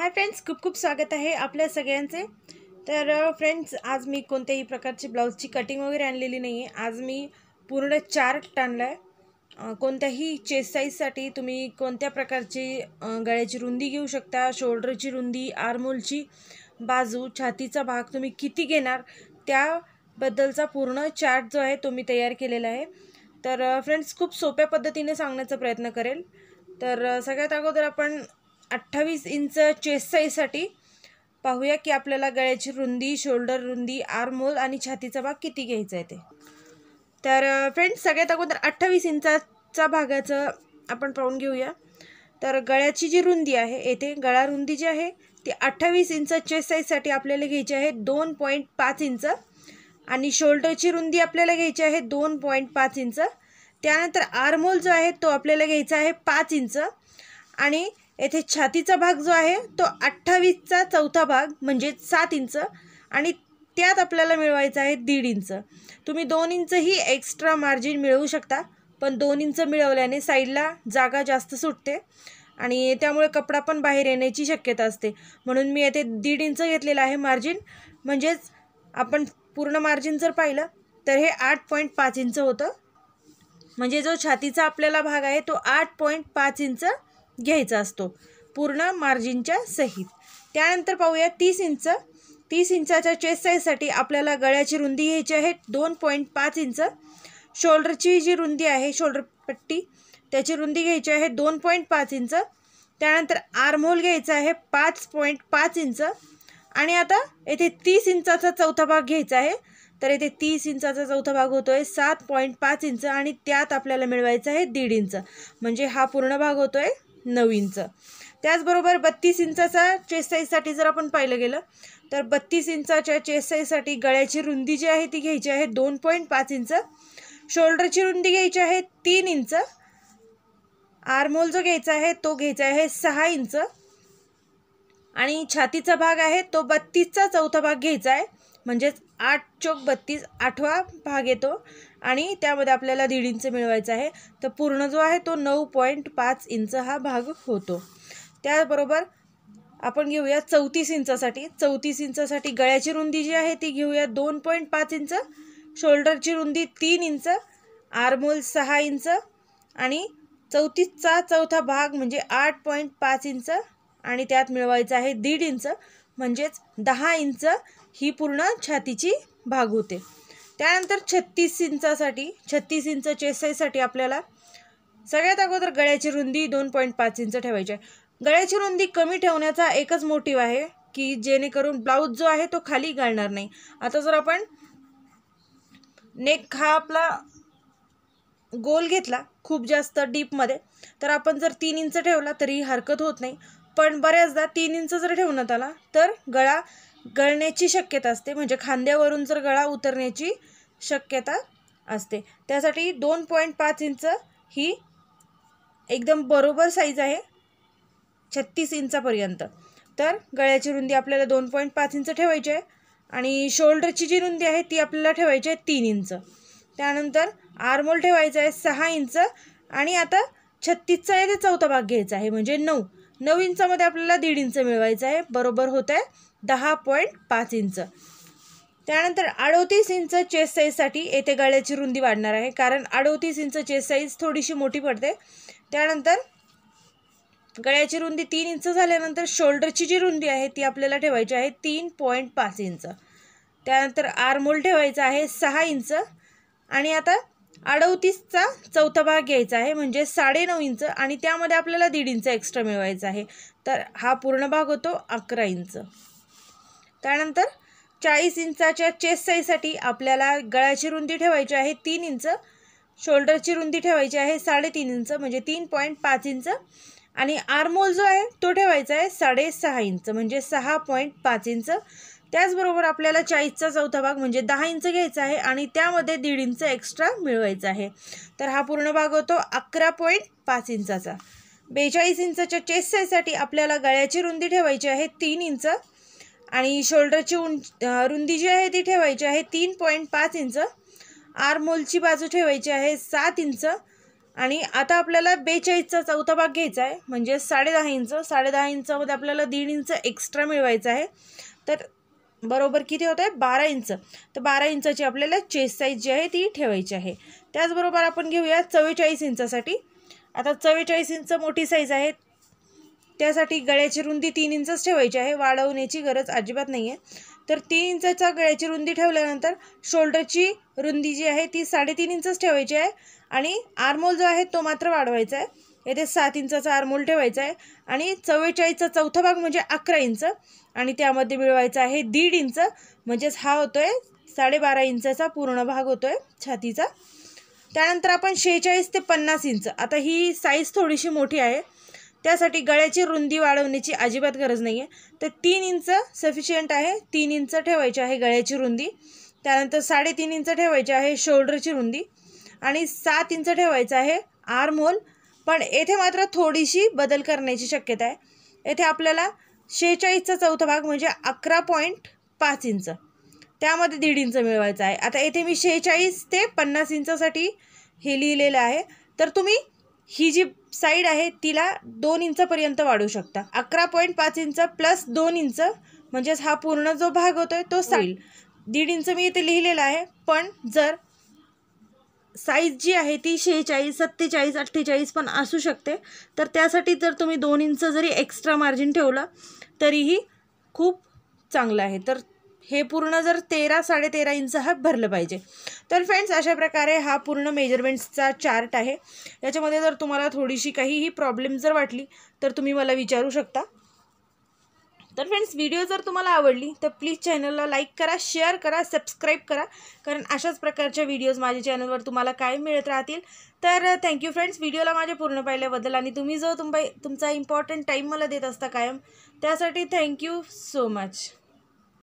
hi friends खूप खूप स्वागत आहे आपल्या सगळ्यांचे तर फ्रेंड्स आज मी कोणत्याही प्रकारची ब्लाऊजची कटिंग वगैरे आणलेली नाही आहे आज मी पूर्ण चार्ट टाणला आहे कोणत्याही चेस्ट साईजसाठी तुम्ही कोणत्या प्रकारची गळ्याची रुंदी घेऊ शकता शोल्डरची रुंदी आरमोलची बाजू छातीचा भाग तुम्ही किती घेणार त्याबद्दलचा पूर्ण चार्ट जो आहे तो मी तयार केलेला आहे तर फ्रेंड्स खूप सोप्या पद्धतीने सांगण्याचा प्रयत्न करेल तर सगळ्यात अगोदर आपण अठ्ठावीस इंच साईजसाठी पाहूया की आपल्याला गळ्याची रुंदी शोल्डर रुंदी आरमोल आणि छातीचा भाग किती घ्यायचा आहे ते तर फ्रेंड्स सगळ्यात अगोदर अठ्ठावीस इंचाचा भागाचं आपण पाहून घेऊया तर गळ्याची जी रुंदी आहे येथे गळा रुंदी जी आहे ती अठ्ठावीस इंच चेस्ट साईजसाठी आपल्याला घ्यायची आहे दोन पॉईंट पाच इंच आणि शोल्डरची रुंदी आपल्याला घ्यायची आहे दोन पॉईंट पाच इंच त्यानंतर आरमोल जो आहे तो आपल्याला घ्यायचा आहे पाच इंच आणि येथे छातीचा भाग जो आहे तो अठ्ठावीसचा चौथा भाग म्हणजे सात इंच आणि त्यात आपल्याला मिळवायचं आहे दीड इंच तुम्ही दोन इंचही एक्स्ट्रा मार्जिन मिळवू शकता पण दोन इंच मिळवल्याने साईडला जागा जास्त सुटते आणि त्यामुळे कपडा पण बाहेर येण्याची शक्यता असते म्हणून मी येथे दीड इंच घेतलेलं आहे मार्जिन म्हणजेच आपण पूर्ण मार्जिन जर पाहिलं तर हे आठ पॉईंट पाच इंच होतं म्हणजे जो छातीचा आपल्याला भाग आहे तो आठ पॉईंट पाच इंच घ्यायचा असतो पूर्ण मार्जिनच्या सहित त्यानंतर पाहूया तीस इंच तीस इंचाच्या चेस्ट साईजसाठी आपल्याला गळ्याची रुंदी घ्यायची आहे दोन पॉईंट पाच इंच शोल्डरची जी रुंदी आहे शोल्डर पट्टी त्याची रुंदी घ्यायची आहे दोन पॉईंट पाच इंच त्यानंतर होल घ्यायचा आहे पाच पॉईंट पाच इंच आणि आता येथे तीस इंचाचा चौथा भाग घ्यायचा आहे तर येथे तीस इंचाचा चौथा भाग होतो आहे सात पॉईंट पाच इंच आणि त्यात आपल्याला मिळवायचं आहे दीड इंच म्हणजे हा पूर्ण भाग होतो आहे नऊ इंच त्याचबरोबर बत्तीस इंचाचा चेस्ट साईजसाठी जर आपण पाहिलं गेलं तर बत्तीस इंचाच्या चेस्ट साईजसाठी गळ्याची रुंदी जी आहे ती घ्यायची आहे दोन पॉईंट पाच इंच शोल्डरची रुंदी घ्यायची आहे तीन इंच आरमोल जो घ्यायचा आहे तो घ्यायचा आहे सहा इंच आणि छातीचा भाग आहे तो बत्तीसचा चौथा भाग घ्यायचा आहे म्हणजेच आठ चौक बत्तीस आठवा भाग येतो आणि त्यामध्ये आपल्याला दीड इंच मिळवायचा आहे तर पूर्ण जो आहे तो नऊ पॉईंट पाच इंच हा भाग होतो त्याबरोबर आपण घेऊया चौतीस इंचासाठी चौतीस इंचासाठी गळ्याची रुंदी जी आहे ती घेऊया दोन पॉईंट पाच इंच शोल्डरची रुंदी तीन इंच आरमोल सहा इंच आणि चौतीसचा चौथा भाग म्हणजे आठ पॉईंट पाच इंच आणि त्यात मिळवायचं आहे दीड इंच म्हणजेच दहा इंच ही पूर्ण छातीची भाग होते त्यानंतर छत्तीस इंचासाठी छत्तीस इंच चेसाईसाठी आपल्याला सगळ्यात अगोदर गळ्याची रुंदी दोन पॉईंट पाच इंच ठेवायची आहे गळ्याची रुंदी कमी ठेवण्याचा एकच मोटिव आहे की जेणेकरून ब्लाऊज जो आहे तो खाली घालणार नाही आता जर आपण नेक हा आपला गोल घेतला खूप जास्त डीपमध्ये तर आपण जर तीन इंच ठेवला तरी हरकत होत नाही पण बऱ्याचदा तीन इंच जर ठेवण्यात आला तर गळा गळण्याची शक्यता असते म्हणजे खांद्यावरून जर गळा उतरण्याची शक्यता असते त्यासाठी दोन पॉईंट पाच इंच ही एकदम बरोबर साईज आहे छत्तीस इंचापर्यंत तर गळ्याची रुंदी आपल्याला दोन पॉईंट पाच इंच ठेवायची आहे आणि शोल्डरची जी रुंदी आहे ती आपल्याला ठेवायची आहे तीन इंच त्यानंतर आर्मोल ठेवायचं आहे सहा इंच आणि आता छत्तीसचा आहे ते चौथा भाग घ्यायचा आहे म्हणजे नऊ नऊ इंचामध्ये आपल्याला दीड इंच मिळवायचं आहे बरोबर होतं आहे दहा पॉईंट पाच इंच त्यानंतर अडोतीस इंच चेस्ट साईजसाठी येथे गळ्याची रुंदी वाढणार आहे कारण अडोतीस इंच चेस्ट साईज थोडीशी मोठी पडते त्यानंतर गळ्याची रुंदी तीन इंच झाल्यानंतर शोल्डरची जी रुंदी आहे ती आपल्याला ठेवायची आहे तीन पॉईंट पाच इंच त्यानंतर आरमोल ठेवायचं आहे सहा इंच आणि आता अडवतीसचा चौथा भाग घ्यायचा आहे म्हणजे साडेनऊ इंच आणि त्यामध्ये आपल्याला दीड इंच एक्स्ट्रा मिळवायचा आहे तर हा पूर्ण भाग होतो अकरा इंच त्यानंतर चाळीस इंचाच्या चेस्ट साईजसाठी आपल्याला गळ्याची रुंदी ठेवायची आहे तीन इंच शोल्डरची रुंदी ठेवायची आहे साडेतीन इंच म्हणजे तीन पॉईंट पाच इंच आणि आर्मोल जो आहे तो ठेवायचा आहे साडेसहा इंच म्हणजे सहा पॉईंट पाच इंच त्याचबरोबर आपल्याला चाळीसचा चौथा भाग म्हणजे दहा इंच घ्यायचा आहे आणि त्यामध्ये दीड इंच एक्स्ट्रा मिळवायचा आहे तर हा पूर्ण भाग होतो अकरा पॉईंट पाच इंचाचा बेचाळीस इंचाच्या चेस्ट साईजसाठी आपल्याला गळ्याची रुंदी ठेवायची आहे तीन इंच आणि शोल्डरची उंच रुंदी जी आहे ती ठेवायची आहे तीन पॉईंट पाच इंच आरमोलची बाजू ठेवायची आहे सात इंच आणि आता आपल्याला बेचाळीसचा चौथा भाग घ्यायचा आहे म्हणजे साडेदहा इंच साडेदहा दहा इंचामध्ये आपल्याला दीड इंच एक्स्ट्रा मिळवायचा आहे तर बरोबर किती होतं आहे बारा इंच तर बारा इंचाची आपल्याला चेस्ट साईज जी आहे ती ठेवायची आहे त्याचबरोबर आपण घेऊया चव्वेचाळीस इंचासाठी आता चव्वेचाळीस इंच मोठी साईज आहे त्यासाठी गळ्याची रुंदी तीन इंचच ठेवायची आहे वाढवण्याची गरज अजिबात नाही आहे तर तीन इंचचा गळ्याची रुंदी ठेवल्यानंतर शोल्डरची रुंदी जी आहे ती साडेतीन इंचच ठेवायची आहे आणि आर्मोल जो आहे तो मात्र वाढवायचा आहे येथे सात इंचाचा आरमोल ठेवायचा आहे आणि चव्वेचाळीसचा चौथा भाग म्हणजे अकरा इंच आणि त्यामध्ये मिळवायचा आहे दीड इंच म्हणजेच हा होतो आहे साडेबारा इंचाचा पूर्ण भाग होतो आहे छातीचा त्यानंतर आपण शेहेचाळीस ते पन्नास इंच आता ही साईज थोडीशी मोठी आहे त्यासाठी गळ्याची रुंदी वाढवण्याची अजिबात गरज नाही आहे तर तीन इंच सफिशियंट आहे तीन इंच ठेवायची आहे गळ्याची रुंदी त्यानंतर साडेतीन इंच ठेवायची आहे शोल्डरची रुंदी आणि सात इंच ठेवायचं आहे आरमोल पण येथे मात्र थोडीशी बदल करण्याची शक्यता आहे येथे आपल्याला शेहेचाळीसचा चौथा भाग म्हणजे अकरा पॉईंट पाच इंच त्यामध्ये दीड इंच मिळवायचं आहे आता येथे मी शेहेचाळीस ते पन्नास इंचासाठी हे लिहिलेलं आहे तर तुम्ही ही जी साईड आहे तिला दोन इंचपर्यंत वाढवू शकता अकरा पॉईंट पाच इंच प्लस दोन इंच म्हणजेच हा पूर्ण जो भाग होतो आहे तो साईल दीड इंच मी इथे लिहिलेला आहे पण जर साईज जी आहे ती शेहेचाळीस सत्तेचाळीस अठ्ठेचाळीस पण असू शकते तर त्यासाठी जर तुम्ही दोन इंच जरी एक्स्ट्रा मार्जिन ठेवला तरीही खूप चांगलं आहे तर हे पूर्ण जर तेरा साडेतेरा इंच हा भरलं पाहिजे तर फ्रेंड्स अशा प्रकारे हा पूर्ण मेजरमेंट्सचा चार्ट आहे याच्यामध्ये जर तुम्हाला थोडीशी काहीही प्रॉब्लेम जर वाटली तर तुम्ही मला विचारू शकता तर फ्रेंड्स व्हिडिओ जर तुम्हाला आवडली तर प्लीज चॅनलला लाईक करा शेअर करा सबस्क्राईब करा कारण अशाच प्रकारच्या व्हिडिओज माझ्या चॅनलवर तुम्हाला काय मिळत राहतील तर थँक्यू फ्रेंड्स व्हिडिओला माझ्या पूर्ण पाहिल्याबद्दल आणि तुम्ही जो तुम तुमचा इम्पॉर्टंट टाईम मला देत असता कायम त्यासाठी थँक्यू सो मच